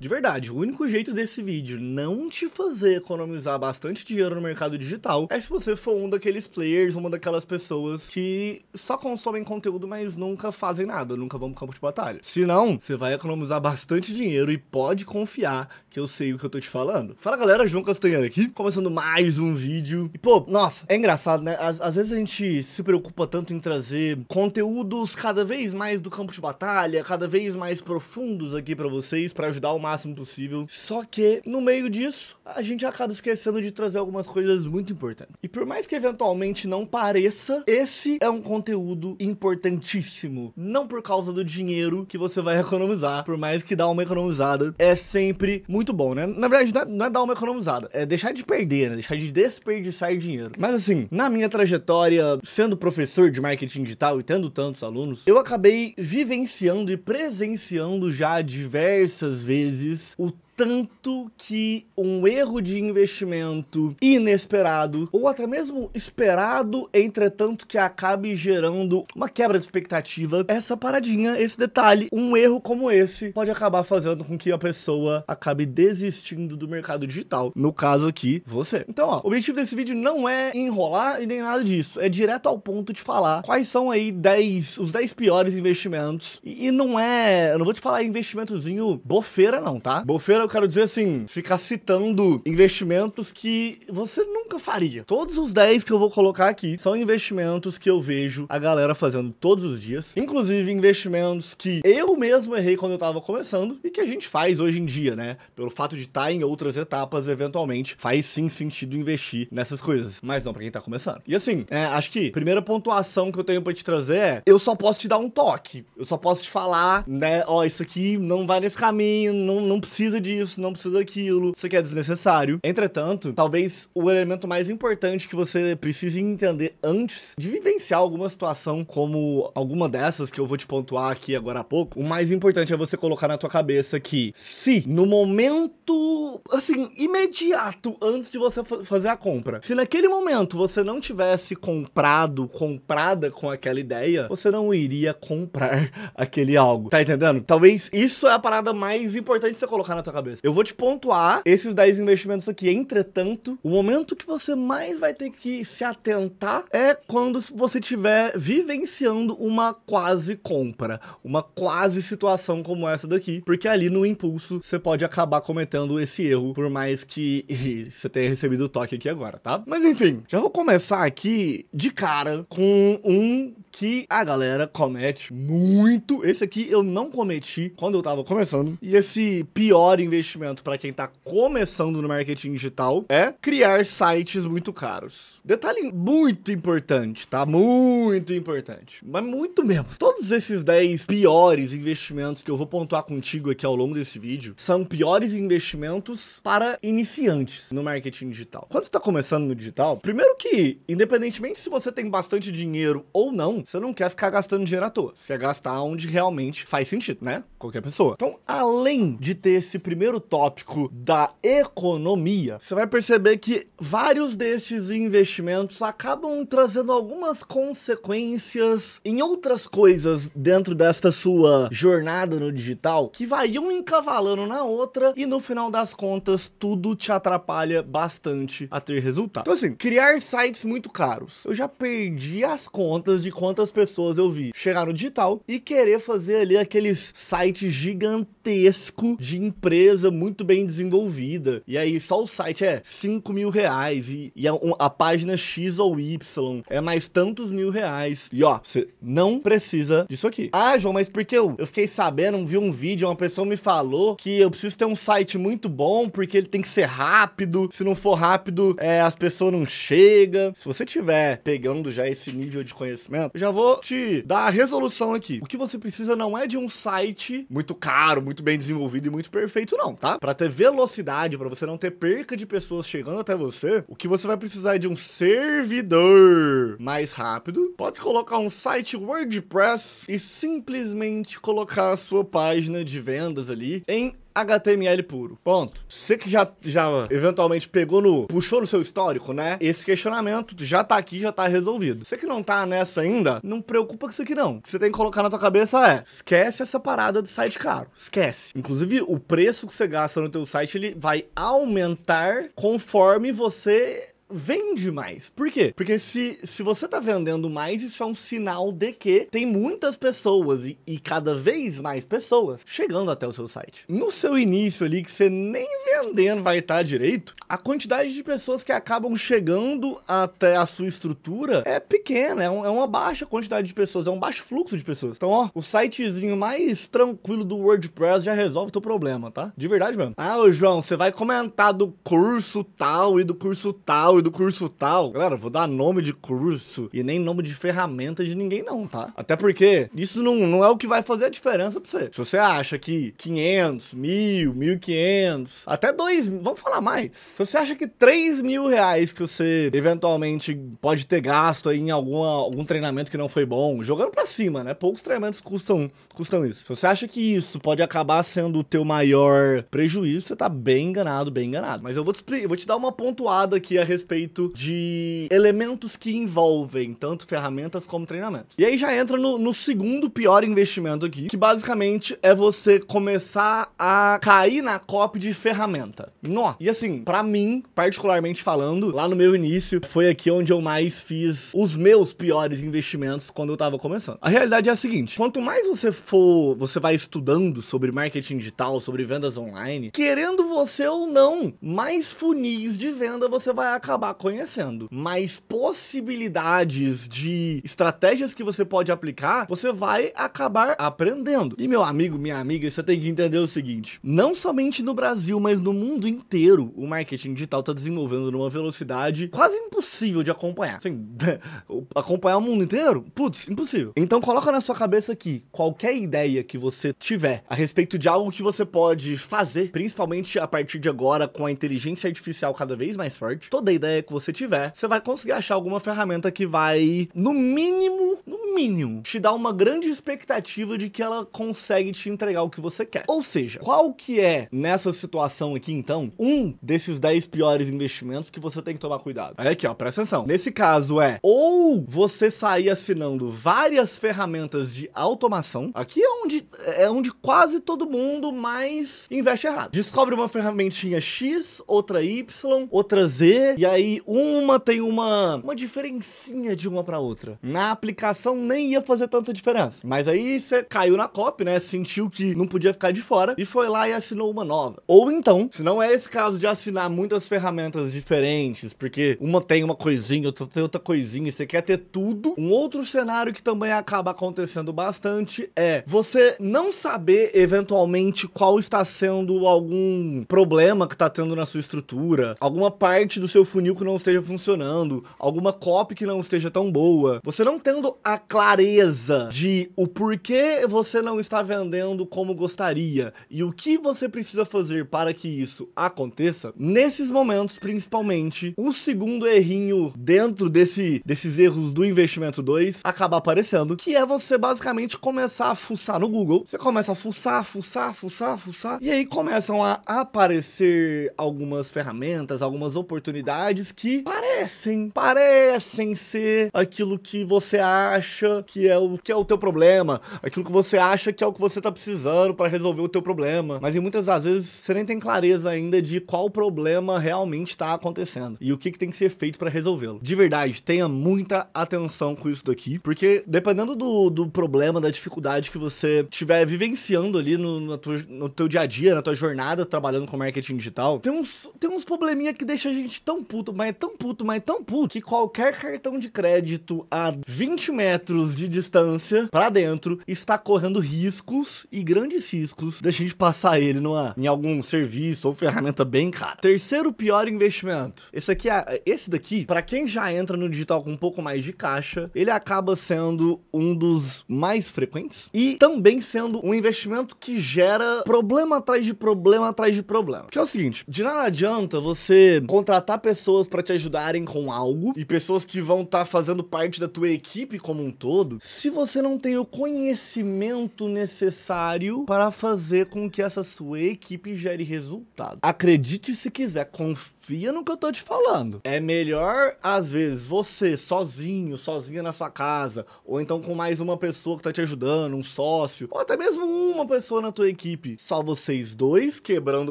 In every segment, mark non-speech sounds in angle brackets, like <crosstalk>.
De verdade, o único jeito desse vídeo não te fazer economizar bastante dinheiro no mercado digital é se você for um daqueles players, uma daquelas pessoas que só consomem conteúdo, mas nunca fazem nada, nunca vão pro campo de batalha. Se não, você vai economizar bastante dinheiro e pode confiar que eu sei o que eu tô te falando. Fala galera, João Castanheira aqui, começando mais um vídeo. E pô, nossa, é engraçado, né? Às, às vezes a gente se preocupa tanto em trazer conteúdos cada vez mais do campo de batalha, cada vez mais profundos aqui para vocês, para ajudar o máximo possível. Só que, no meio disso, a gente acaba esquecendo de trazer algumas coisas muito importantes. E por mais que eventualmente não pareça, esse é um conteúdo importantíssimo. Não por causa do dinheiro que você vai <laughs> economizar, por mais que dar uma economizada é sempre muito bom, né? Na verdade, não é, não é dar uma economizada, é deixar de perder, né? Deixar de desperdiçar dinheiro. Mas assim, na minha trajetória, sendo professor de marketing digital e tendo tantos alunos, eu acabei vivenciando e presenciando já diversas vezes vezes o tanto que um erro de investimento inesperado, ou até mesmo esperado, entretanto que acabe gerando uma quebra de expectativa, essa paradinha, esse detalhe, um erro como esse, pode acabar fazendo com que a pessoa acabe desistindo do mercado digital. No caso aqui, você. Então, ó, o objetivo desse vídeo não é enrolar e nem nada disso, é direto ao ponto de falar quais são aí 10, os 10 piores investimentos. E, e não é, eu não vou te falar investimentozinho bofeira não, tá? Bofeira eu quero dizer assim, ficar citando investimentos que você nunca faria. Todos os 10 que eu vou colocar aqui são investimentos que eu vejo a galera fazendo todos os dias, inclusive investimentos que eu mesmo errei quando eu tava começando e que a gente faz hoje em dia, né? Pelo fato de estar tá em outras etapas, eventualmente, faz sim sentido investir nessas coisas, mas não para quem tá começando. E assim, é, acho que primeira pontuação que eu tenho para te trazer é, eu só posso te dar um toque, eu só posso te falar, né, ó, isso aqui não vai nesse caminho, não, não precisa de isso, não precisa daquilo, isso aqui é desnecessário. Entretanto, talvez o elemento mais importante que você precise entender antes de vivenciar alguma situação como alguma dessas que eu vou te pontuar aqui agora há pouco, o mais importante é você colocar na tua cabeça que se no momento, assim, imediato antes de você fazer a compra, se naquele momento você não tivesse comprado, comprada com aquela ideia, você não iria comprar <laughs> aquele algo. Tá entendendo? Talvez isso é a parada mais importante você colocar na tua cabeça cabeça. Eu vou te pontuar esses 10 investimentos aqui. Entretanto, o momento que você mais vai ter que se atentar é quando você estiver vivenciando uma quase compra, uma quase situação como essa daqui, porque ali no impulso você pode acabar cometendo esse erro, por mais que <laughs> você tenha recebido o toque aqui agora, tá? Mas enfim, já vou começar aqui de cara com um que a galera comete muito. Esse aqui eu não cometi quando eu tava começando. E esse pior investimento para quem tá começando no marketing digital é criar sites muito caros. Detalhe muito importante, tá? Muito importante. Mas muito mesmo. Todos esses 10 piores investimentos que eu vou pontuar contigo aqui ao longo desse vídeo são piores investimentos para iniciantes no marketing digital. Quando você tá começando no digital, primeiro que, independentemente se você tem bastante dinheiro ou não, você não quer ficar gastando dinheiro à toa. Você quer gastar onde realmente faz sentido, né? Qualquer pessoa. Então, além de ter esse primeiro tópico da economia, você vai perceber que vários destes investimentos acabam trazendo algumas consequências em outras coisas dentro desta sua jornada no digital que vai um encavalando na outra e no final das contas tudo te atrapalha bastante a ter resultado. Então, assim, criar sites muito caros. Eu já perdi as contas de quanto quantas pessoas eu vi chegar no digital e querer fazer ali aqueles sites gigantescos gigantesco de empresa muito bem desenvolvida. E aí só o site é 5 mil reais e, e a, é a, página X ou Y é mais tantos mil reais. E ó, você não precisa disso aqui. Ah, João, mas porque eu, eu fiquei sabendo, vi um vídeo, uma pessoa me falou que eu preciso ter um site muito bom porque ele tem que ser rápido. Se não for rápido, é, as pessoas não chegam. Se você tiver pegando já esse nível de conhecimento, já vou te dar a resolução aqui. O que você precisa não é de um site muito caro, muito muito bem desenvolvido e muito perfeito, não, tá? Para ter velocidade, para você não ter perca de pessoas chegando até você, o que você vai precisar é de um servidor mais rápido. Pode colocar um site WordPress e simplesmente colocar a sua página de vendas ali em HTML puro. Ponto. Você que já, já eventualmente pegou no. puxou no seu histórico, né? Esse questionamento já tá aqui, já tá resolvido. Você que não tá nessa ainda, não preocupa com isso aqui, não. O que você tem que colocar na tua cabeça é: esquece essa parada do site caro. Esquece. Inclusive, o preço que você gasta no teu site, ele vai aumentar conforme você vende mais. Por quê? Porque se, se você tá vendendo mais, isso é um sinal de que tem muitas pessoas e, e cada vez mais pessoas chegando até o seu site. No seu início ali, que você nem vendendo vai estar tá direito, a quantidade de pessoas que acabam chegando até a sua estrutura é pequena, é, um, é uma baixa quantidade de pessoas, é um baixo fluxo de pessoas. Então, ó, o sitezinho mais tranquilo do WordPress já resolve o teu problema, tá? De verdade mesmo. Ah, ô João, você vai comentar do curso tal e do curso tal e do curso tal. Galera, vou dar nome de curso e nem nome de ferramenta de ninguém, não, tá? Até porque isso não, não é o que vai fazer a diferença pra você. Se você acha que 500, 1000, 1500, até 2.000, vamos falar mais. Se você acha que 3 mil reais que você eventualmente pode ter gasto aí em alguma, algum treinamento que não foi bom, jogando pra cima, né? Poucos treinamentos custam, custam isso. Se você acha que isso pode acabar sendo o teu maior prejuízo, você tá bem enganado, bem enganado. Mas eu vou te, eu vou te dar uma pontuada aqui a respeito respeito de elementos que envolvem tanto ferramentas como treinamentos. E aí já entra no, no segundo pior investimento aqui, que basicamente é você começar a cair na copy de ferramenta. Nó. E assim, para mim, particularmente falando, lá no meu início, foi aqui onde eu mais fiz os meus piores investimentos quando eu tava começando. A realidade é a seguinte, quanto mais você for, você vai estudando sobre marketing digital, sobre vendas online, querendo você ou não, mais funis de venda você vai acabar acabar conhecendo. Mas possibilidades de estratégias que você pode aplicar, você vai acabar aprendendo. E meu amigo, minha amiga, você tem que entender o seguinte: não somente no Brasil, mas no mundo inteiro, o marketing digital está desenvolvendo numa velocidade quase impossível de acompanhar. Assim, <laughs> acompanhar o mundo inteiro? Putz, impossível. Então coloca na sua cabeça aqui qualquer ideia que você tiver a respeito de algo que você pode fazer, principalmente a partir de agora com a inteligência artificial cada vez mais forte. Toda ideia ideia que você tiver, você vai conseguir achar alguma ferramenta que vai, no mínimo, no mínimo, te dar uma grande expectativa de que ela consegue te entregar o que você quer. Ou seja, qual que é, nessa situação aqui então, um desses 10 piores investimentos que você tem que tomar cuidado? Olha aqui, ó, presta atenção. Nesse caso é, ou você sair assinando várias ferramentas de automação, aqui é onde, é onde quase todo mundo mais investe errado. Descobre uma ferramentinha X, outra Y, outra Z, e aí aí uma tem uma, uma diferencinha de uma para outra. Na aplicação nem ia fazer tanta diferença. Mas aí você caiu na COP, né? Sentiu que não podia ficar de fora e foi lá e assinou uma nova. Ou então, se não é esse caso de assinar muitas ferramentas diferentes, porque uma tem uma coisinha, outra tem outra coisinha, e você quer ter tudo, um outro cenário que também acaba acontecendo bastante é você não saber eventualmente qual está sendo algum problema que está tendo na sua estrutura, alguma parte do seu funil funil que não esteja funcionando, alguma copy que não esteja tão boa. Você não tendo a clareza de o porquê você não está vendendo como gostaria e o que você precisa fazer para que isso aconteça, nesses momentos, principalmente, o segundo errinho dentro desse, desses erros do investimento 2 acaba aparecendo, que é você basicamente começar a fuçar no Google. Você começa a fuçar, fuçar, fuçar, fuçar, e aí começam a aparecer algumas ferramentas, algumas oportunidades que parecem, parecem ser aquilo que você acha que é o que é o teu problema, aquilo que você acha que é o que você tá precisando para resolver o teu problema. Mas e muitas das vezes você nem tem clareza ainda de qual problema realmente está acontecendo e o que, que tem que ser feito para resolvê-lo. De verdade, tenha muita atenção com isso daqui, porque dependendo do, do problema, da dificuldade que você estiver vivenciando ali no, no, no teu dia a dia, na tua jornada trabalhando com marketing digital, tem uns, tem uns probleminha que deixa a gente tão puro puto, mas é tão puto, mas é tão puto, que qualquer cartão de crédito a 20 metros de distância para dentro está correndo riscos e grandes riscos da gente passar ele numa, em algum serviço ou ferramenta bem cara. Terceiro pior investimento. Esse aqui é, esse daqui, para quem já entra no digital com um pouco mais de caixa, ele acaba sendo um dos mais frequentes e também sendo um investimento que gera problema atrás de problema atrás de problema. Que é o seguinte, de nada adianta você contratar pessoas pessoas para te ajudarem com algo e pessoas que vão estar tá fazendo parte da tua equipe como um todo, se você não tem o conhecimento necessário para fazer com que essa sua equipe gere resultado. Acredite se quiser, confie confia no que eu tô te falando. É melhor, às vezes, você sozinho, sozinha na sua casa, ou então com mais uma pessoa que tá te ajudando, um sócio, ou até mesmo uma pessoa na tua equipe. Só vocês dois quebrando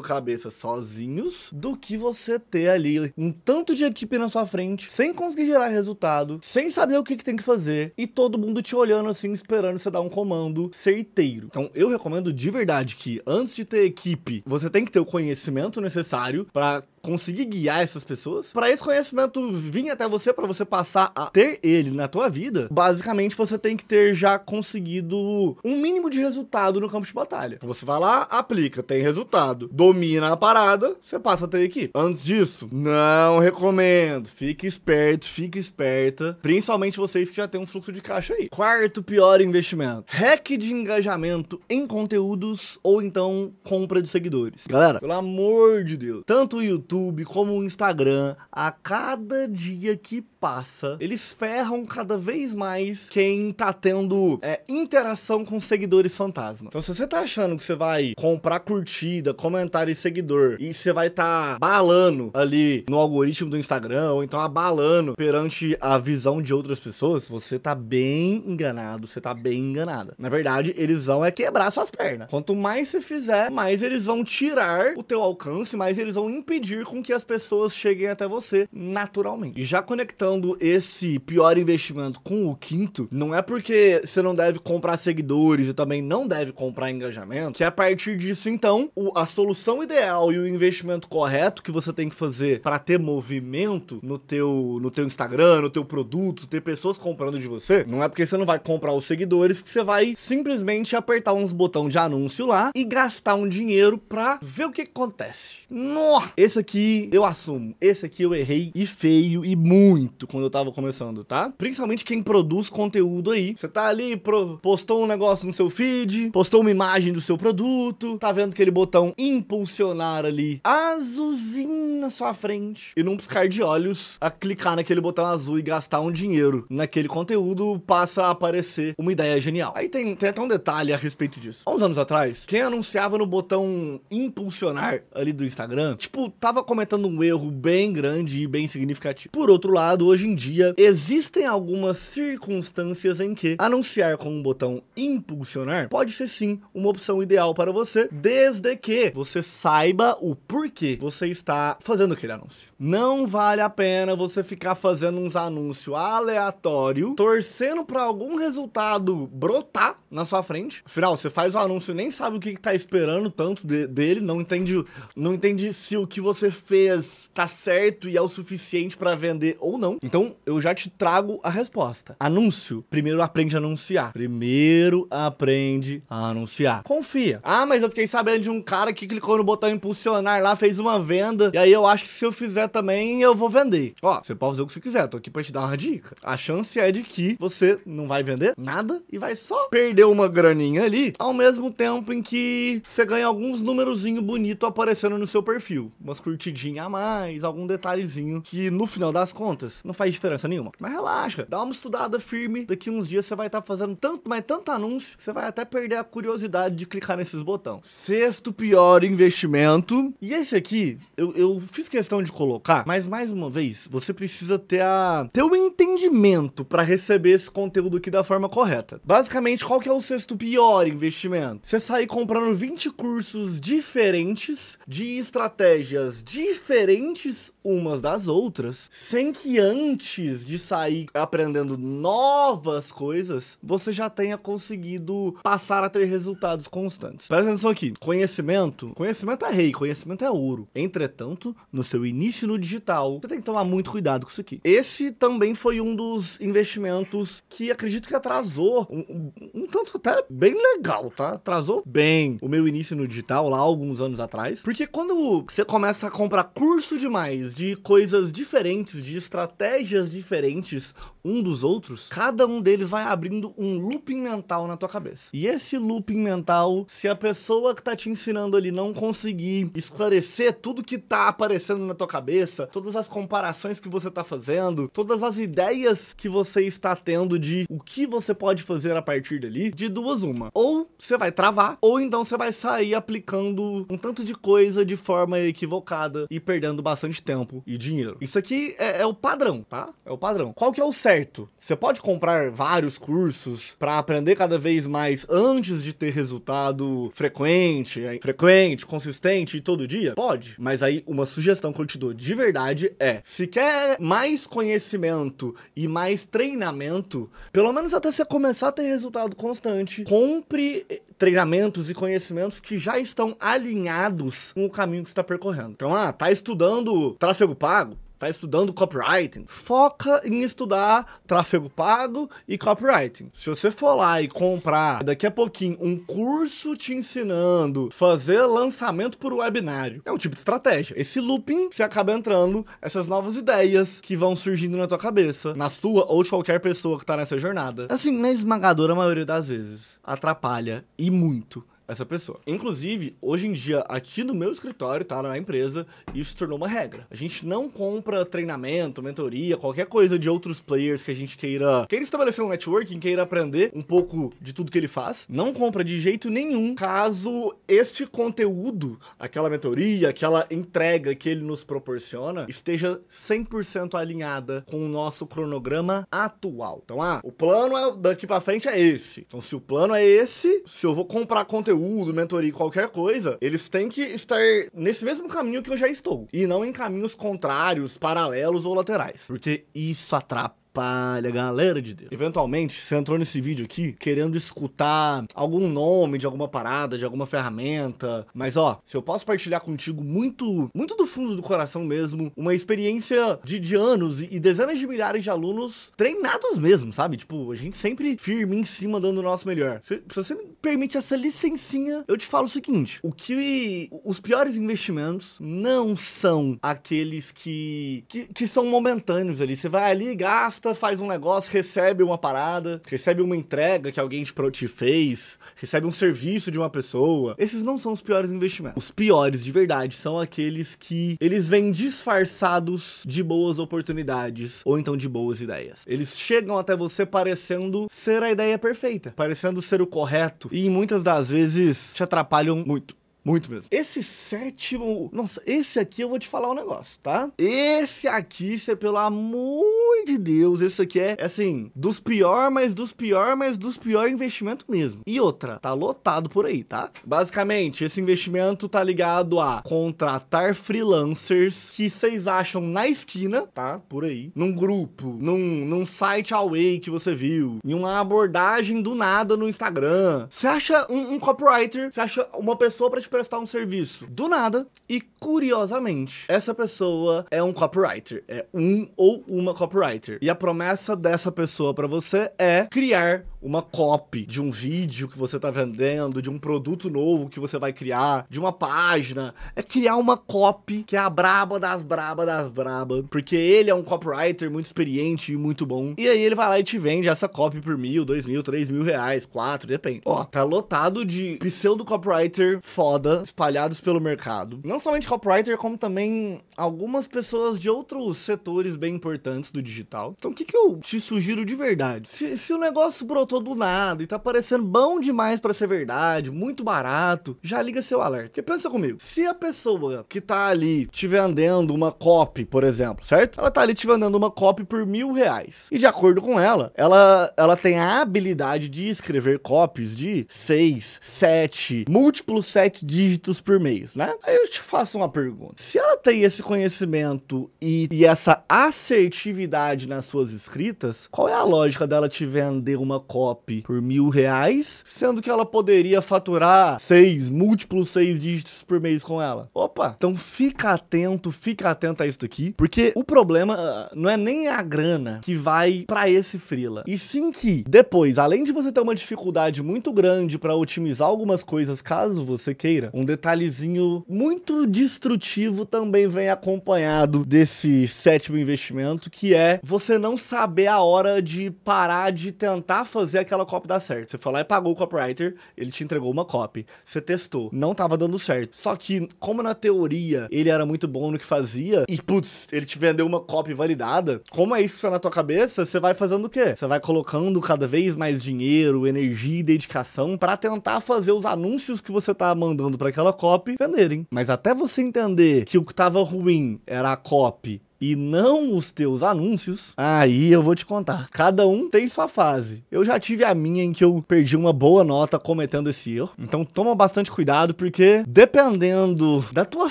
cabeça sozinhos, do que você ter ali um tanto de equipe na sua frente, sem conseguir gerar resultado, sem saber o que, que tem que fazer, e todo mundo te olhando assim, esperando você dar um comando certeiro. Então, eu recomendo de verdade que, antes de ter equipe, você tem que ter o conhecimento necessário para conseguir guiar essas pessoas, para esse conhecimento vir até você, para você passar a ter ele na tua vida, basicamente você tem que ter já conseguido um mínimo de resultado no campo de batalha. Você vai lá, aplica, tem resultado, domina a parada, você passa a ter equipe. Antes disso, não recomendo. Fique esperto, fique esperta, principalmente vocês que já têm um fluxo de caixa aí. Quarto pior investimento: hack de engajamento em conteúdos ou então compra de seguidores. Galera, pelo amor de Deus, tanto o YouTube YouTube como o Instagram, a cada dia que passa, eles ferram cada vez mais quem tá tendo é, interação com seguidores fantasma. Então, se você tá achando que você vai comprar curtida, comentário e seguidor, e você vai tá balando ali no algoritmo do Instagram, ou então abalando perante a visão de outras pessoas, você tá bem enganado, você tá bem enganada. Na verdade, eles vão é quebrar suas pernas. Quanto mais você fizer, mais eles vão tirar o teu alcance, mais eles vão impedir com que as pessoas cheguem até você naturalmente. E já conectando colocando esse pior investimento com o quinto, não é porque você não deve comprar seguidores e também não deve comprar engajamento, que é a partir disso, então, o, a solução ideal e o investimento correto que você tem que fazer para ter movimento no teu, no teu Instagram, no teu produto, ter pessoas comprando de você, não é porque você não vai comprar os seguidores que você vai simplesmente apertar uns botão de anúncio lá e gastar um dinheiro pra ver o que, que acontece. Nossa, esse aqui eu assumo, esse aqui eu errei e feio e muito muito quando eu tava começando, tá? Principalmente quem produz conteúdo aí. Você tá ali, pro, postou um negócio no seu feed, postou uma imagem do seu produto, tá vendo aquele botão impulsionar ali, azulzinho na sua frente. E não piscar de olhos a clicar naquele botão azul e gastar um dinheiro naquele conteúdo, passa a aparecer uma ideia genial. Aí tem, tem até um detalhe a respeito disso. Há uns anos atrás, quem anunciava no botão impulsionar ali do Instagram, tipo, tava cometendo um erro bem grande e bem significativo. Por outro lado, hoje em dia existem algumas circunstâncias em que anunciar com o um botão impulsionar pode ser sim uma opção ideal para você, desde que você saiba o porquê você está fazendo aquele anúncio. Não vale a pena você ficar fazendo uns anúncios aleatório, torcendo para algum resultado brotar na sua frente. Afinal, você faz o anúncio e nem sabe o que está esperando tanto de, dele, não entende, não entende se o que você fez está certo e é o suficiente para vender ou não. Então, eu já te trago a resposta. Anúncio. Primeiro aprende a anunciar. Primeiro aprende a anunciar. Confia. Ah, mas eu fiquei sabendo de um cara que clicou no botão impulsionar lá, fez uma venda. E aí eu acho que se eu fizer também, eu vou vender. Ó, você pode fazer o que você quiser. Tô aqui pra te dar uma dica. A chance é de que você não vai vender nada e vai só perder uma graninha ali, ao mesmo tempo em que você ganha alguns númerozinho bonito aparecendo no seu perfil. Umas curtidinhas a mais, algum detalhezinho que no final das contas não faz diferença nenhuma. Mas relaxa, dá uma estudada firme. Daqui uns dias você vai estar tá fazendo tanto, mas tanto anúncio, você vai até perder a curiosidade de clicar nesses botões. Sexto pior investimento. E esse aqui, eu, eu fiz questão de colocar, mas mais uma vez, você precisa ter a ter o entendimento para receber esse conteúdo aqui da forma correta. Basicamente, qual que é o sexto pior investimento? Você sair comprando 20 cursos diferentes de estratégias diferentes umas das outras, sem que antes antes de sair aprendendo novas coisas, você já tenha conseguido passar a ter resultados constantes. Presta atenção aqui, conhecimento, conhecimento é rei, conhecimento é ouro. Entretanto, no seu início no digital, você tem que tomar muito cuidado com isso aqui. Esse também foi um dos investimentos que acredito que atrasou um, um, um tanto até bem legal, tá? Atrasou bem o meu início no digital lá alguns anos atrás, porque quando você começa a comprar curso demais de coisas diferentes, de estratégias estratégias diferentes um dos outros, cada um deles vai abrindo um looping mental na tua cabeça. E esse looping mental, se a pessoa que tá te ensinando ali não conseguir esclarecer tudo que tá aparecendo na tua cabeça, todas as comparações que você tá fazendo, todas as ideias que você está tendo de o que você pode fazer a partir dali, de duas uma. Ou você vai travar, ou então você vai sair aplicando um tanto de coisa de forma equivocada e perdendo bastante tempo e dinheiro. Isso aqui é, é o padrão, tá? É o padrão. Qual que é o certo? certo. Você pode comprar vários cursos para aprender cada vez mais antes de ter resultado frequente, eh, frequente, consistente e todo dia? Pode. Mas aí uma sugestão que eu te dou de verdade é: se quer mais conhecimento e mais treinamento, pelo menos até você começar a ter resultado constante, compre eh, treinamentos e conhecimentos que já estão alinhados com o caminho que está percorrendo. Então, ah, tá estudando tráfego pago? tá estudando copywriting, foca em estudar tráfego pago e copywriting. Se você for lá e comprar daqui a pouquinho um curso te ensinando fazer lançamento por webinário, é um tipo de estratégia. Esse looping você acaba entrando essas novas ideias que vão surgindo na tua cabeça, na sua ou de qualquer pessoa que tá nessa jornada. Assim, na esmagadora maioria das vezes, atrapalha e muito essa pessoa. Inclusive, hoje em dia, aqui no meu escritório, tá? Na empresa, isso se tornou uma regra. A gente não compra treinamento, mentoria, qualquer coisa de outros players que a gente queira. Queira estabelecer um networking, queira aprender um pouco de tudo que ele faz. Não compra de jeito nenhum caso este conteúdo, aquela mentoria, aquela entrega que ele nos proporciona, esteja 100% alinhada com o nosso cronograma atual. Então, ah, o plano é, daqui para frente é esse. Então, se o plano é esse, se eu vou comprar conteúdo conteúdo, mentoria, qualquer coisa, eles têm que estar nesse mesmo caminho que eu já estou. E não em caminhos contrários, paralelos ou laterais. Porque isso atrapalha palha, galera de Deus. Eventualmente, você entrou nesse vídeo aqui querendo escutar algum nome de alguma parada, de alguma ferramenta. Mas ó, se eu posso partilhar contigo muito, muito do fundo do coração mesmo, uma experiência de, de anos e dezenas de milhares de alunos treinados mesmo, sabe? Tipo, a gente sempre firme em cima dando o nosso melhor. Se, se você me permite essa licencinha, eu te falo o seguinte: o que os piores investimentos não são aqueles que que, que são momentâneos ali. Você vai ali, gasta gasta, faz um negócio, recebe uma parada, recebe uma entrega que alguém te fez, recebe um serviço de uma pessoa. Esses não são os piores investimentos. Os piores de verdade são aqueles que eles vêm disfarçados de boas oportunidades ou então de boas ideias. Eles chegam até você parecendo ser a ideia perfeita, parecendo ser o correto e muitas das vezes te atrapalham muito. Muito mesmo. Esse sétimo. Nossa, esse aqui eu vou te falar um negócio, tá? Esse aqui, você, pelo amor de Deus, esse aqui é, assim, dos pior, mas dos pior, mas dos pior investimento mesmo. E outra, tá lotado por aí, tá? Basicamente, esse investimento tá ligado a contratar freelancers que vocês acham na esquina, tá? Por aí. Num grupo, num, num site away que você viu, em uma abordagem do nada no Instagram. Você acha um, um copywriter, você acha uma pessoa pra te prestar um serviço do nada e, curiosamente, essa pessoa é um copywriter, é um ou uma copywriter. E a promessa dessa pessoa para você é criar uma copy de um vídeo que você tá vendendo, de um produto novo que você vai criar, de uma página. É criar uma copy que é a braba das braba das braba, porque ele é um copywriter muito experiente e muito bom. E aí ele vai lá e te vende essa copy por mil, dois mil, três mil reais, quatro, depende. Ó, tá lotado de pseudo copywriter foda moda espalhados pelo mercado. Não somente copywriter, como também algumas pessoas de outros setores bem importantes do digital. Então, o que, que eu te sugiro de verdade? Se, se o negócio brotou do nada e tá parecendo bom demais para ser verdade, muito barato, já liga seu alerta. Porque pensa comigo, se a pessoa que tá ali te vendendo uma copy, por exemplo, certo? Ela tá ali te vendendo uma copy por mil reais. E de acordo com ela, ela, ela tem a habilidade de escrever copies de seis, sete, múltiplos sete dígitos por mês, né? Aí eu te faço uma pergunta. Se ela tem esse conhecimento e, e essa assertividade nas suas escritas, qual é a lógica dela te vender uma copy por mil reais, sendo que ela poderia faturar seis, múltiplos seis dígitos por mês com ela? Opa, então fica atento, fica atento a isso aqui, porque o problema ah, não é nem a grana que vai para esse frila, e sim que depois, além de você ter uma dificuldade muito grande para otimizar algumas coisas, caso você queira um detalhezinho muito destrutivo também vem acompanhado desse sétimo investimento, que é você não saber a hora de parar de tentar fazer aquela cópia dar certo. Você foi lá e pagou o copywriter, ele te entregou uma cópia. Você testou, não tava dando certo. Só que, como na teoria ele era muito bom no que fazia, e putz, ele te vendeu uma cópia validada, como é isso que tá na tua cabeça, você vai fazendo o quê? Você vai colocando cada vez mais dinheiro, energia e dedicação para tentar fazer os anúncios que você tá mandando para aquela copy venderem. Mas até você entender que o que tava ruim era a copy e não os teus anúncios, aí eu vou te contar. Cada um tem sua fase. Eu já tive a minha em que eu perdi uma boa nota cometendo esse erro. Então toma bastante cuidado, porque dependendo da tua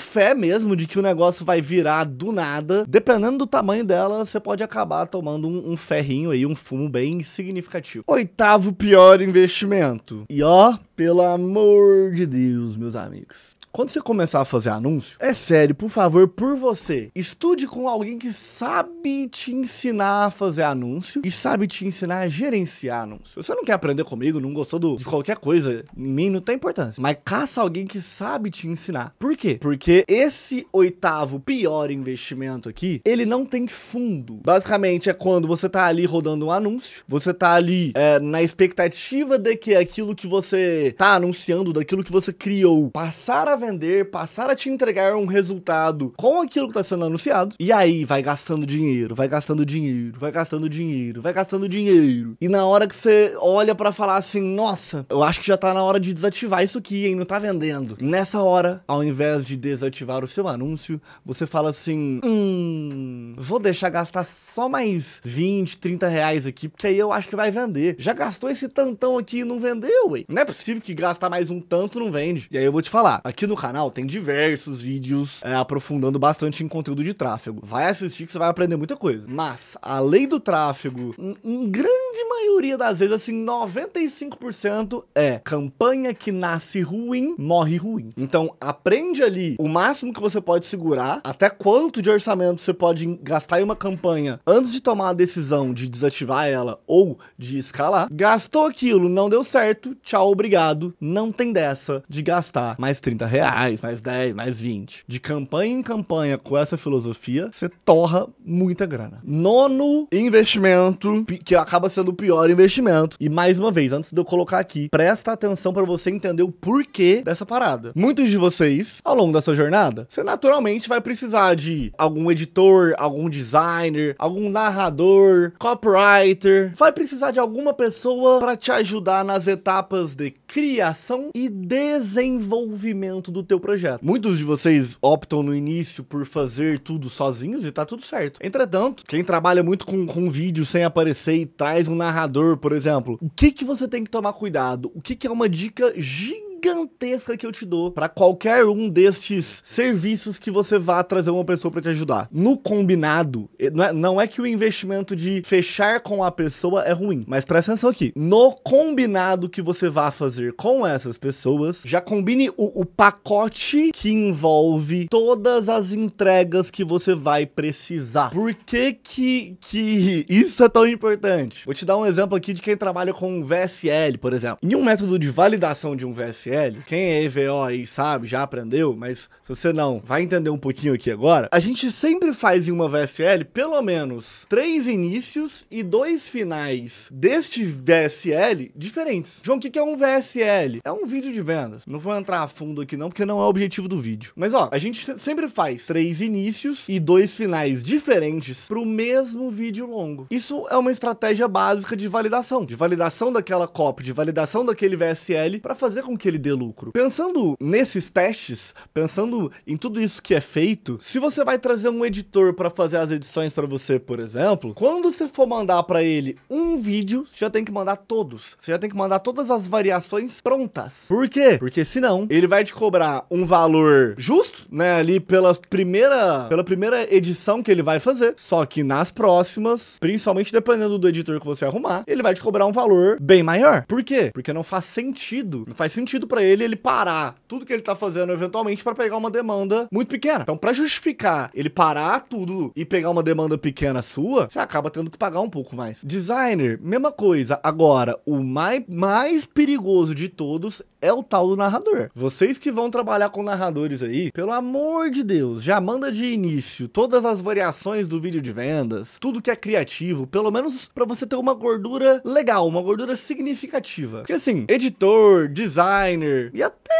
fé mesmo de que o negócio vai virar do nada, dependendo do tamanho dela, você pode acabar tomando um, um ferrinho aí, um fumo bem significativo. Oitavo pior investimento. E ó, pelo amor de Deus, meus amigos. Quando você começar a fazer anúncio, é sério, por favor, por você. Estude com alguém que sabe te ensinar a fazer anúncio e sabe te ensinar a gerenciar anúncio. Você não quer aprender comigo, não gostou do, de qualquer coisa, em mim não tem importância. Mas caça alguém que sabe te ensinar. Por quê? Porque esse oitavo pior investimento aqui, ele não tem fundo. Basicamente é quando você tá ali rodando um anúncio, você tá ali é, na expectativa de que aquilo que você tá anunciando, daquilo que você criou, passar a vender vender, passar a te entregar um resultado com aquilo que está sendo anunciado, e aí vai gastando dinheiro, vai gastando dinheiro, vai gastando dinheiro, vai gastando dinheiro. E na hora que você olha para falar assim, nossa, eu acho que já tá na hora de desativar isso aqui, hein, não tá vendendo. Nessa hora, ao invés de desativar o seu anúncio, você fala assim, hum, vou deixar gastar só mais 20, 30 reais aqui, porque aí eu acho que vai vender. Já gastou esse tantão aqui e não vendeu, ué. Não é possível que gastar mais um tanto não vende. E aí eu vou te falar, aqui no canal tem diversos vídeos é, aprofundando bastante em conteúdo de tráfego. Vai assistir que você vai aprender muita coisa. Mas a lei do tráfego, em grande maioria das vezes, assim, 95% é campanha que nasce ruim, morre ruim. Então aprende ali o máximo que você pode segurar, até quanto de orçamento você pode gastar em uma campanha antes de tomar a decisão de desativar ela ou de escalar. Gastou aquilo, não deu certo, tchau, obrigado. Não tem dessa de gastar mais 30 reais reais, mais 10, mais 20. De campanha em campanha com essa filosofia, você torra muita grana. Nono investimento, que acaba sendo o pior investimento. E mais uma vez, antes de eu colocar aqui, presta atenção para você entender o porquê dessa parada. Muitos de vocês, ao longo da sua jornada, você naturalmente vai precisar de algum editor, algum designer, algum narrador, copywriter. Vai precisar de alguma pessoa para te ajudar nas etapas de criação e desenvolvimento dentro do teu projeto. Muitos de vocês optam no início por fazer tudo sozinhos e tá tudo certo. Entretanto, quem trabalha muito com, com vídeo sem aparecer e traz um narrador, por exemplo, o que que você tem que tomar cuidado? O que que é uma dica gigante gigantesca que eu te dou para qualquer um destes serviços que você vá trazer uma pessoa para te ajudar. No combinado, não é, não é que o investimento de fechar com a pessoa é ruim, mas presta atenção aqui. No combinado que você vá fazer com essas pessoas, já combine o, o pacote que envolve todas as entregas que você vai precisar. Por que que, que <laughs> isso é tão importante? Vou te dar um exemplo aqui de quem trabalha com VSL, por exemplo. Em um método de validação de um VSL, quem é EVO aí sabe, já aprendeu, mas se você não, vai entender um pouquinho aqui agora. A gente sempre faz em uma VSL pelo menos três inícios e dois finais deste VSL diferentes. João, o que é um VSL? É um vídeo de vendas. Não vou entrar a fundo aqui não, porque não é o objetivo do vídeo. Mas ó, a gente sempre faz três inícios e dois finais diferentes para o mesmo vídeo longo. Isso é uma estratégia básica de validação, de validação daquela copy, de validação daquele VSL para fazer com que ele ele dê lucro. Pensando nesses testes, pensando em tudo isso que é feito, se você vai trazer um editor para fazer as edições para você, por exemplo, quando você for mandar para ele um vídeo, você já tem que mandar todos. Você já tem que mandar todas as variações prontas. Por quê? Porque senão ele vai te cobrar um valor justo, né, ali pela primeira, pela primeira edição que ele vai fazer, só que nas próximas, principalmente dependendo do editor que você arrumar, ele vai te cobrar um valor bem maior. Por quê? Porque não faz sentido. Não faz sentido para ele ele parar tudo que ele tá fazendo eventualmente para pegar uma demanda muito pequena. Então, para justificar ele parar tudo e pegar uma demanda pequena sua, você acaba tendo que pagar um pouco mais. Designer, mesma coisa. Agora, o mais, mais perigoso de todos é o tal do narrador. Vocês que vão trabalhar com narradores aí, pelo amor de Deus, já manda de início todas as variações do vídeo de vendas, tudo que é criativo, pelo menos para você ter uma gordura legal, uma gordura significativa. Porque assim, editor, designer e até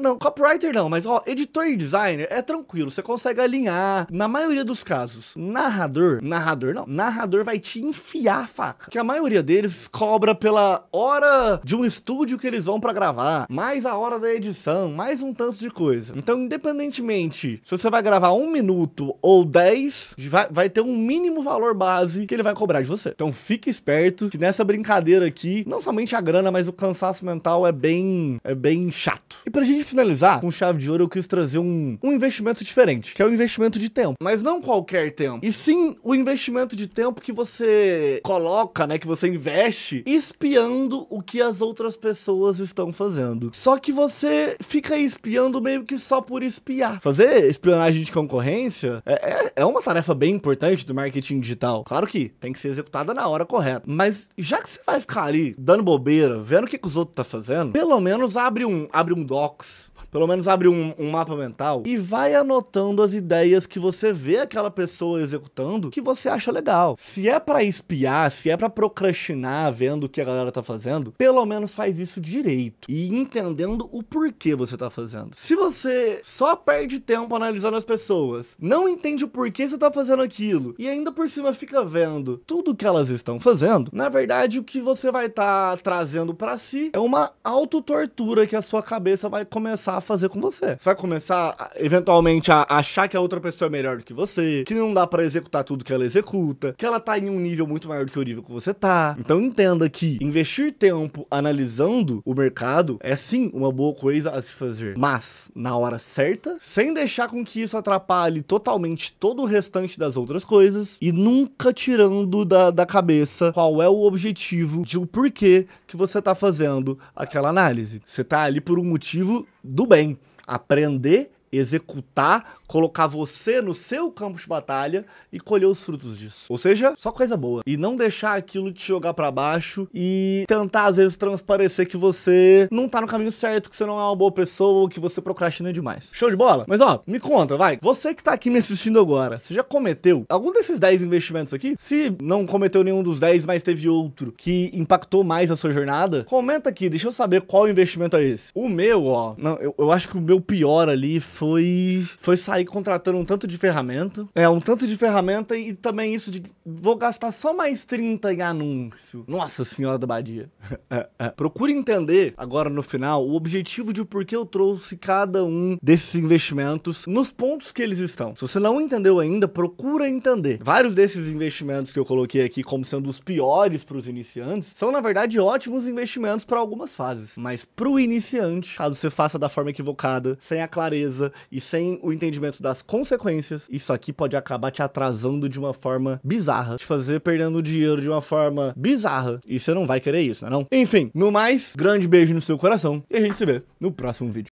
não, copywriter não, mas ó, editor e designer é tranquilo, você consegue alinhar na maioria dos casos. Narrador, narrador não, narrador vai te enfiar a faca, que a maioria deles cobra pela hora de um estúdio que eles vão para gravar gravar, mais a hora da edição, mais um tanto de coisa. Então, independentemente se você vai gravar um minuto ou dez, vai, vai ter um mínimo valor base que ele vai cobrar de você. Então, fique esperto que nessa brincadeira aqui, não somente a grana, mas o cansaço mental é bem, é bem chato. E pra gente finalizar, com chave de ouro, eu quis trazer um, um investimento diferente, que é o investimento de tempo. Mas não qualquer tempo, e sim o investimento de tempo que você coloca, né, que você investe, espiando o que as outras pessoas estão fazendo fazendo. Só que você fica espiando meio que só por espiar. Fazer espionagem de concorrência é, é, é uma tarefa bem importante do marketing digital. Claro que tem que ser executada na hora correta. Mas já que você vai ficar ali dando bobeira, vendo o que, que os outros tá fazendo, pelo menos abre um, abre um docs pelo menos abre um, um mapa mental e vai anotando as ideias que você vê aquela pessoa executando que você acha legal. Se é para espiar, se é para procrastinar vendo o que a galera tá fazendo, pelo menos faz isso direito e entendendo o porquê você tá fazendo. Se você só perde tempo analisando as pessoas, não entende o porquê você tá fazendo aquilo e ainda por cima fica vendo tudo que elas estão fazendo, na verdade o que você vai estar tá trazendo para si é uma autotortura que a sua cabeça vai começar a fazer com você. Você vai começar, eventualmente, a achar que a outra pessoa é melhor do que você, que não dá para executar tudo que ela executa, que ela tá em um nível muito maior do que o nível que você tá. Então entenda que investir tempo analisando o mercado é sim uma boa coisa a se fazer, mas na hora certa, sem deixar com que isso atrapalhe totalmente todo o restante das outras coisas e nunca tirando da, da cabeça qual é o objetivo de o porquê que você tá fazendo aquela análise. Você tá ali por um motivo do bem. Aprender executar, colocar você no seu campo de batalha e colher os frutos disso. Ou seja, só coisa boa. E não deixar aquilo te jogar para baixo e tentar, às vezes, transparecer que você não tá no caminho certo, que você não é uma boa pessoa ou que você procrastina demais. Show de bola? Mas ó, me conta, vai. Você que tá aqui me assistindo agora, você já cometeu algum desses 10 investimentos aqui? Se não cometeu nenhum dos 10, mas teve outro que impactou mais a sua jornada, comenta aqui, deixa eu saber qual investimento é esse. O meu, ó, não, eu, eu acho que o meu pior ali foi foi foi sair contratando um tanto de ferramenta. É, um tanto de ferramenta e também isso de vou gastar só mais 30 em anúncio. Nossa Senhora da Badia. <laughs> Procure entender agora no final o objetivo de por que eu trouxe cada um desses investimentos nos pontos que eles estão. Se você não entendeu ainda, procura entender. Vários desses investimentos que eu coloquei aqui como sendo os piores para os iniciantes são na verdade ótimos investimentos para algumas fases, mas para o iniciante, caso você faça da forma equivocada, sem a clareza, e sem o entendimento das consequências, isso aqui pode acabar te atrasando de uma forma bizarra, te fazer perdendo dinheiro de uma forma bizarra. E você não vai querer isso, né não? Enfim, no mais, grande beijo no seu coração e a gente se vê no próximo vídeo.